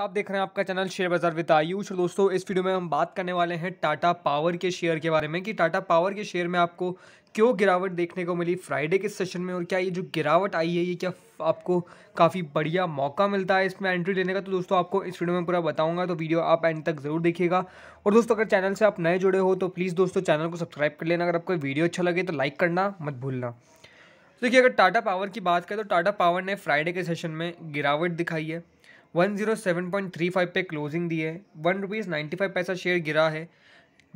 आप देख रहे हैं आपका चैनल शेयर बाजार विद आयुष और दोस्तों इस वीडियो में हम बात करने वाले हैं टाटा पावर के शेयर के बारे में कि टाटा पावर के शेयर में आपको क्यों गिरावट देखने को मिली फ्राइडे के सेशन में और क्या ये जो गिरावट आई है ये क्या आपको काफ़ी बढ़िया मौका मिलता है इसमें एंट्री लेने का तो दोस्तों आपको इस वीडियो में पूरा बताऊंगा तो वीडियो आप एंड तक ज़रूर देखिएगा और दोस्तों अगर चैनल से आप नए जुड़े हो तो प्लीज़ दोस्तों चैनल को सब्सक्राइब कर लेना अगर आपको वीडियो अच्छा लगे तो लाइक करना मत भूलना देखिए अगर टाटा पावर की बात करें तो टाटा पावर ने फ्राइडे के सेशन में गिरावट दिखाई है one zero seven point three five पे क्लोजिंग दी है वन रुपीज़ नाइन्टी फाइव पैसा शेयर गिरा है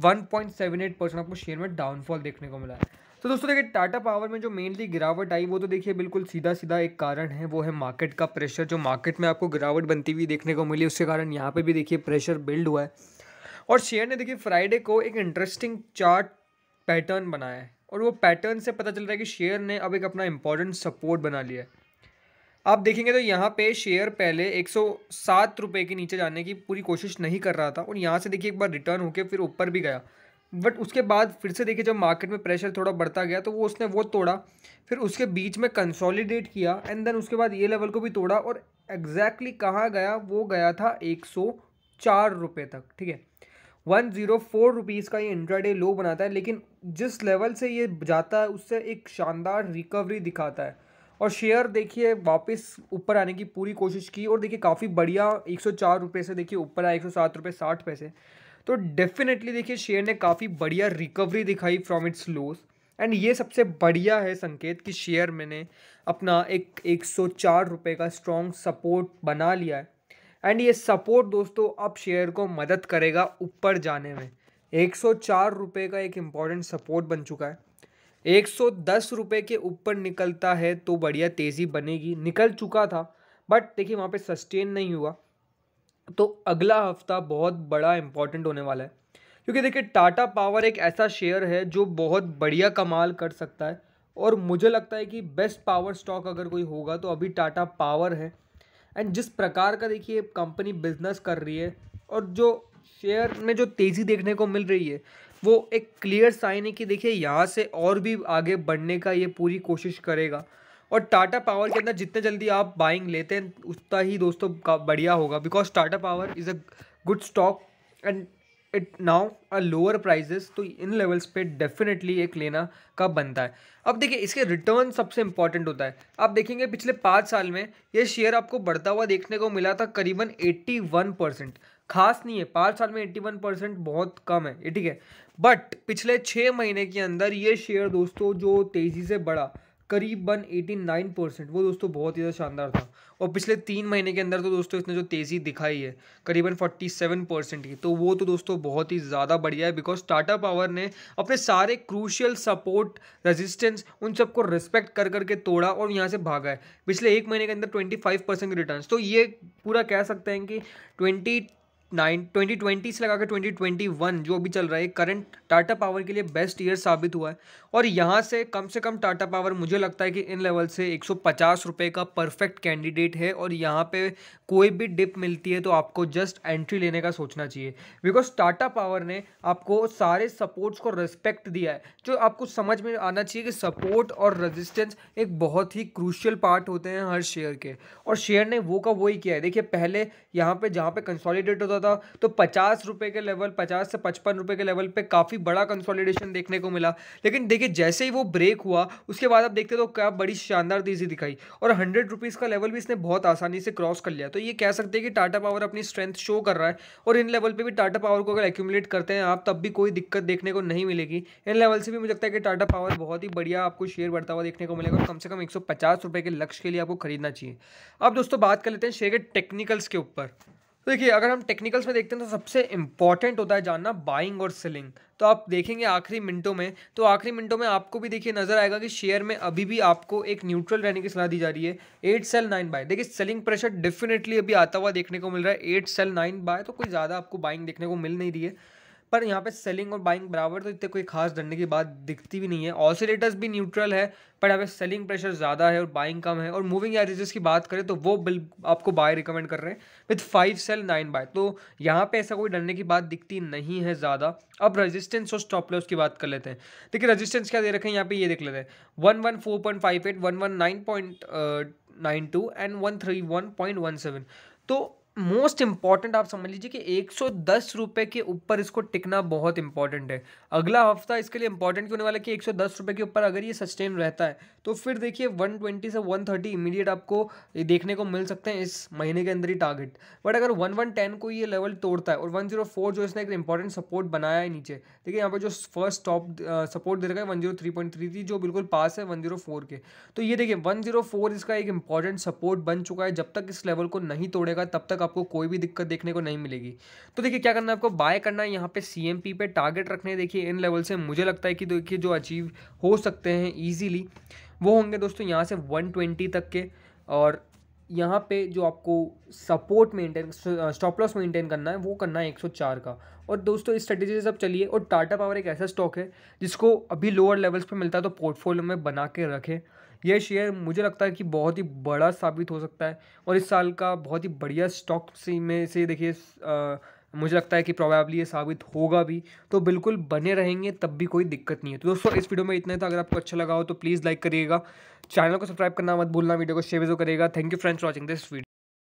one point seven eight percent आपको शेयर में डाउनफॉल देखने को मिला है तो दोस्तों देखिए टाटा पावर में जो मेनली गिरावट आई वो तो देखिए बिल्कुल सीधा सीधा एक कारण है वो है मार्केट का प्रेशर जो मार्केट में आपको गिरावट बनती हुई देखने को मिली उसके कारण यहाँ पर भी देखिए प्रेशर बिल्ड हुआ है और शेयर ने देखिए फ्राइडे को एक इंटरेस्टिंग चार्ट पैटर्न बनाया है और वो पैटर्न से पता चल रहा है कि शेयर ने अब एक अपना इंपॉर्टेंट सपोर्ट बना लिया है आप देखेंगे तो यहाँ पे शेयर पहले एक सौ सात रुपये के नीचे जाने की पूरी कोशिश नहीं कर रहा था और यहाँ से देखिए एक बार रिटर्न होकर फिर ऊपर भी गया बट उसके बाद फिर से देखिए जब मार्केट में प्रेशर थोड़ा बढ़ता गया तो वो उसने वो तोड़ा फिर उसके बीच में कंसोलिडेट किया एंड देन उसके बाद ये लेवल को भी तोड़ा और एग्जैक्टली exactly कहाँ गया वो गया था एक सौ चार रुपये तक ठीक है वन जीरो फोर रुपीज़ का ये इंट्राडे लो बनाता है लेकिन जिस लेवल से ये जाता है उससे एक शानदार रिकवरी दिखाता है और शेयर देखिए वापस ऊपर आने की पूरी कोशिश की और देखिए काफ़ी बढ़िया एक सौ से देखिए ऊपर आया एक सौ सात रुपये साठ पैसे तो डेफिनेटली देखिए शेयर ने काफ़ी बढ़िया रिकवरी दिखाई फ्रॉम इट्स लोस एंड ये सबसे बढ़िया है संकेत कि शेयर मैंने अपना एक एक सौ चार रुपये का स्ट्रॉन्ग सपोर्ट बना लिया है एंड ये सपोर्ट दोस्तों अब शेयर को मदद करेगा ऊपर जाने में एक सौ चार रुपये का एक इम्पॉर्टेंट सपोर्ट बन चुका है एक सौ दस रुपये के ऊपर निकलता है तो बढ़िया तेज़ी बनेगी निकल चुका था बट देखिए वहाँ पे सस्टेन नहीं हुआ तो अगला हफ्ता बहुत बड़ा इम्पॉर्टेंट होने वाला है क्योंकि देखिए टाटा पावर एक ऐसा शेयर है जो बहुत बढ़िया कमाल कर सकता है और मुझे लगता है कि बेस्ट पावर स्टॉक अगर कोई होगा तो अभी टाटा पावर है एंड जिस प्रकार का देखिए कंपनी बिजनेस कर रही है और जो शेयर में जो तेज़ी देखने को मिल रही है वो एक क्लियर साइन है कि देखिए यहाँ से और भी आगे बढ़ने का ये पूरी कोशिश करेगा और टाटा पावर के अंदर जितने जल्दी आप बाइंग लेते हैं उतना ही दोस्तों का बढ़िया होगा because Tata Power is a good stock and it now a lower prices तो इन लेवल्स पे डेफिनेटली एक लेना का बनता है अब देखिए इसके रिटर्न सबसे इंपॉर्टेंट होता है आप देखेंगे पिछले पाँच साल में ये शेयर आपको बढ़ता हुआ देखने को मिला था करीबन एट्टी परसेंट खास नहीं है पाँच साल में एट्टी वन परसेंट बहुत कम है ठीक है बट पिछले छः महीने के अंदर ये शेयर दोस्तों जो तेज़ी से बढ़ा करीबन एटी नाइन परसेंट वो दोस्तों बहुत ही ज़्यादा शानदार था और पिछले तीन महीने के अंदर तो दोस्तों इसने जो तेज़ी दिखाई है करीबन फोर्टी सेवन परसेंट की तो वो तो दोस्तों बहुत ही ज़्यादा बढ़िया है बिकॉज टाटा पावर ने अपने सारे क्रूशियल सपोर्ट रेजिस्टेंस उन सबको रिस्पेक्ट कर करके तोड़ा और यहाँ से भागा है पिछले एक महीने के अंदर ट्वेंटी फाइव परसेंट रिटर्न तो ये पूरा कह सकते हैं कि ट्वेंटी नाइन ट्वेंटी ट्वेंटी से लगाकर ट्वेंटी ट्वेंटी वन जो भी चल रहा है करंट टाटा पावर के लिए बेस्ट ईयर साबित हुआ है और यहाँ से कम से कम टाटा पावर मुझे लगता है कि इन लेवल से एक सौ पचास रुपये का परफेक्ट कैंडिडेट है और यहाँ पे कोई भी डिप मिलती है तो आपको जस्ट एंट्री लेने का सोचना चाहिए बिकॉज टाटा पावर ने आपको सारे सपोर्ट्स को रिस्पेक्ट दिया है जो आपको समझ में आना चाहिए कि सपोर्ट और रजिस्टेंस एक बहुत ही क्रूशियल पार्ट होते हैं हर शेयर के और शेयर ने वो का वो ही किया है देखिए पहले यहाँ पर जहाँ पर कंसॉलीडेट होता था तो पचास रुपये के लेवल पचास से पचपन रुपये के लेवल पे काफ़ी बड़ा कंसोलिडेशन देखने को मिला लेकिन देखिए जैसे ही वो ब्रेक हुआ उसके बाद आप देखते तो क्या बड़ी शानदार तेज़ी दिखाई और हंड्रेड रुपीज़ का लेवल भी इसने बहुत आसानी से क्रॉस कर लिया तो ये कह सकते हैं कि टाटा पावर अपनी स्ट्रेंथ शो कर रहा है और इन लेवल पर भी टाटा पावर को अगर एक्यूमुलेट करते हैं आप तब भी कोई दिक्कत देखने को नहीं मिलेगी इन लेवल से भी मुझे लगता है कि टाटा पावर बहुत ही बढ़िया आपको शेयर बढ़ता हुआ देखने को मिलेगा कम से कम एक के लक्ष्य के लिए आपको खरीदना चाहिए अब दोस्तों बात कर लेते हैं शेयर के टेक्निकल्स के ऊपर तो देखिए अगर हम टेक्निकल्स में देखते हैं तो सबसे इम्पॉर्टेंट होता है जानना बाइंग और सेलिंग तो आप देखेंगे आखिरी मिनटों में तो आखिरी मिनटों में आपको भी देखिए नजर आएगा कि शेयर में अभी भी आपको एक न्यूट्रल रहने की सलाह दी जा रही है एट सेल नाइन बाय देखिए सेलिंग प्रेशर डेफिनेटली अभी आता हुआ देखने को मिल रहा है एट सेल नाइन बाय तो कोई ज़्यादा आपको बाइंग देखने को मिल नहीं रही है पर यहाँ पे सेलिंग और बाइंग बराबर तो इतने कोई खास डरने की बात दिखती भी नहीं है ऑसिलेटर्स भी न्यूट्रल है पर यहाँ पे सेलिंग प्रेशर ज़्यादा है और बाइंग कम है और मूविंग एवरेजेस की बात करें तो वो बिल आपको बाय रिकमेंड कर रहे हैं with five sell nine buy तो यहाँ पे ऐसा कोई डरने की बात दिखती नहीं है ज़्यादा अब रजिस्टेंस और स्टॉप लॉस की बात कर लेते हैं देखिए रजिस्टेंस क्या दे रखें यहाँ पर ये देख लेते हैं one one four point five eight one one nine point nine two and one three one point one seven तो मोस्ट इम्पॉर्टेंट आप समझ लीजिए कि एक सौ दस के ऊपर इसको टिकना बहुत इंपॉर्टेंट है अगला हफ्ता इसके लिए इंपॉर्टेंट क्यों होने वाला है कि एक सौ दस के ऊपर अगर ये सस्टेन रहता है तो फिर देखिए वन ट्वेंटी से वन थर्टी इमीडिएट आपको देखने को मिल सकते हैं इस महीने के अंदर ही टारगेट बट अगर वन वन टेन को ये लेवल तोड़ता है और वन जीरो फोर जो इसने एक इंपॉर्टेंट सपोर्ट बनाया है नीचे देखिए यहाँ पर जो फर्स्ट टॉप सपोर्ट दे रखा है one zero three point three थी जो बिल्कुल पास है वन जीरो फोर के तो ये देखिए वन जीरो फोर इसका एक इंपॉर्टेंट सपोर्ट बन चुका है जब तक इस लेवल को नहीं तोड़ेगा तब तक आपको कोई भी दिक्कत देखने को नहीं मिलेगी तो देखिए क्या करना है आपको बाय करना है यहाँ पे सी एम पी पे टारगेट रखने देखिए इन लेवल से मुझे लगता है कि देखिए जो अचीव हो सकते हैं ईजीली वो होंगे दोस्तों यहाँ से वन तक के और यहाँ पे जो आपको support maintain stop loss maintain करना है वो करना है 104 का और दोस्तों इस स्ट्रेटेजी से सब चलिए और टाटा पावर एक ऐसा स्टॉक है जिसको अभी लोअर लेवल्स पे मिलता है तो पोर्टफोलियो में बना के रखें यह शेयर मुझे लगता है कि बहुत ही बड़ा साबित हो सकता है और इस साल का बहुत ही बढ़िया स्टॉक से में से देखिए मुझे लगता है कि प्रोबेबली ये साबित होगा भी तो बिल्कुल बने रहेंगे तब भी कोई दिक्कत नहीं है तो दोस्तों इस वीडियो में इतना था अगर आपको अच्छा लगा हो तो प्लीज़ लाइक करिएगा चैनल को सब्सक्राइब करना मत भूलना वीडियो को शेयर जो करेगा thank you friends watching this video